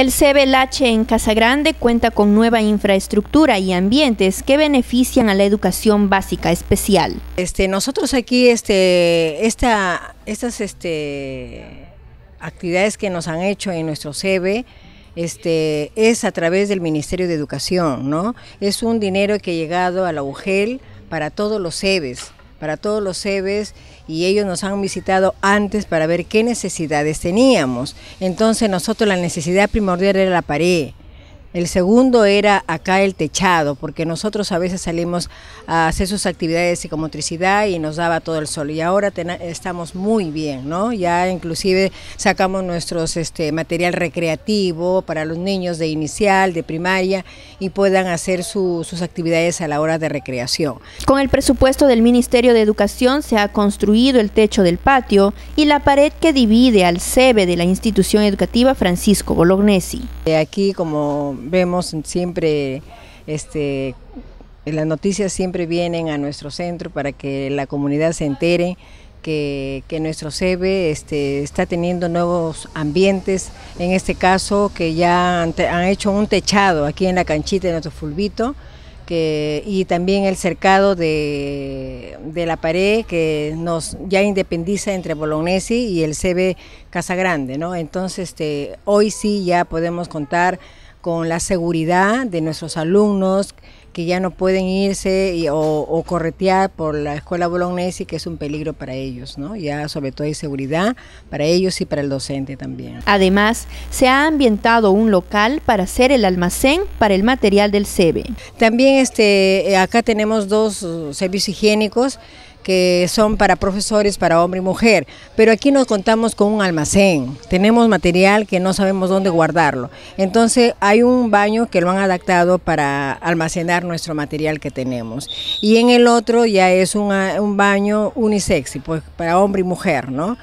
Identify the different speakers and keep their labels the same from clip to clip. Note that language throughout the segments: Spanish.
Speaker 1: El CBLH en Casagrande cuenta con nueva infraestructura y ambientes que benefician a la educación básica especial. Este, nosotros aquí, este,
Speaker 2: esta, estas este, actividades que nos han hecho en nuestro CB, este, es a través del Ministerio de Educación, ¿no? Es un dinero que ha llegado a la UGEL para todos los CEBES para todos los sebes y ellos nos han visitado antes para ver qué necesidades teníamos. Entonces nosotros la necesidad primordial era la pared el segundo era acá el techado, porque nosotros a veces salimos a hacer sus actividades de psicomotricidad y nos daba todo el sol. Y ahora estamos muy bien, ¿no? Ya inclusive sacamos nuestro este, material recreativo para los niños de inicial, de primaria, y puedan hacer sus actividades a la hora de recreación.
Speaker 1: Con el presupuesto del Ministerio de Educación se ha construido el techo del patio y la pared que divide al CEBE de la institución educativa Francisco Bolognesi.
Speaker 2: Aquí como vemos siempre, este, las noticias siempre vienen a nuestro centro para que la comunidad se entere que, nuestro CEBE este, está teniendo nuevos ambientes, en este caso que ya han, hecho un techado aquí en la canchita de nuestro fulbito, que, y también el cercado de, de, la pared que nos ya independiza entre Bolognesi y el CB Casa Grande, ¿no? Entonces, este, hoy sí ya podemos contar con la seguridad de nuestros alumnos que ya no pueden irse y, o, corretear por la escuela bolognesi, que es un peligro para ellos, ¿no? Ya sobre todo hay seguridad para ellos y para el docente
Speaker 1: también. Además, se ha ambientado un local para hacer el almacén para el material del CEBE. También este,
Speaker 2: acá tenemos dos servicios higiénicos que son para profesores, para hombre y mujer, pero aquí nos contamos con un almacén, tenemos material que no sabemos dónde guardarlo, entonces hay un baño que lo han adaptado para almacenar nuestro material que tenemos y en el otro ya es un baño unisex, pues para hombre y mujer, ¿no?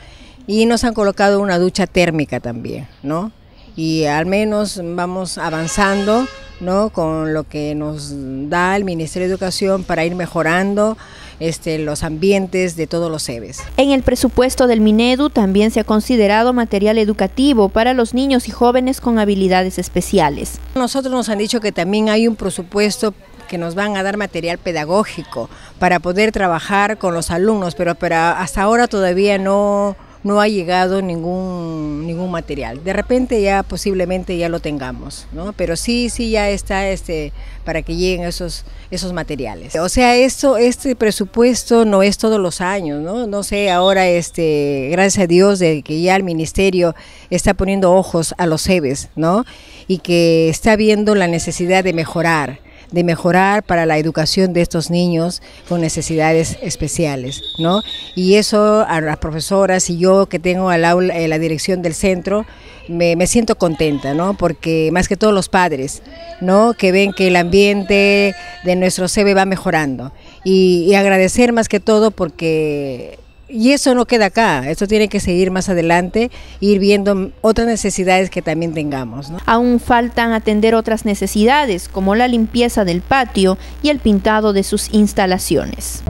Speaker 2: Y nos han colocado una ducha térmica también, ¿no? Y al menos vamos avanzando. ¿no? con lo que nos da el Ministerio de Educación para ir mejorando este, los ambientes de todos los EBES.
Speaker 1: En el presupuesto del Minedu también se ha considerado material educativo para los niños y jóvenes con habilidades especiales.
Speaker 2: Nosotros nos han dicho que también hay un presupuesto que nos van a dar material pedagógico para poder trabajar con los alumnos, pero hasta ahora todavía no, no ha llegado ningún, ningún material. De repente ya posiblemente ya lo tengamos, ¿no? Pero sí, sí ya está este, para que lleguen esos, esos materiales. O sea, esto, este presupuesto no es todos los años, ¿no? No sé, ahora este, gracias a Dios de que ya el ministerio está poniendo ojos a los sebes ¿no? Y que está viendo la necesidad de mejorar de mejorar para la educación de estos niños con necesidades especiales, ¿no? Y eso a las profesoras y yo que tengo al eh, la dirección del centro, me, siento contenta, ¿no? Porque más que todos los padres, ¿no? Que ven que el ambiente de nuestro CB va mejorando. y agradecer más que todo porque y eso no queda
Speaker 1: acá, eso tiene que seguir más adelante, ir viendo otras necesidades que también tengamos. Aún faltan atender otras necesidades, como la limpieza del patio y el pintado de sus instalaciones.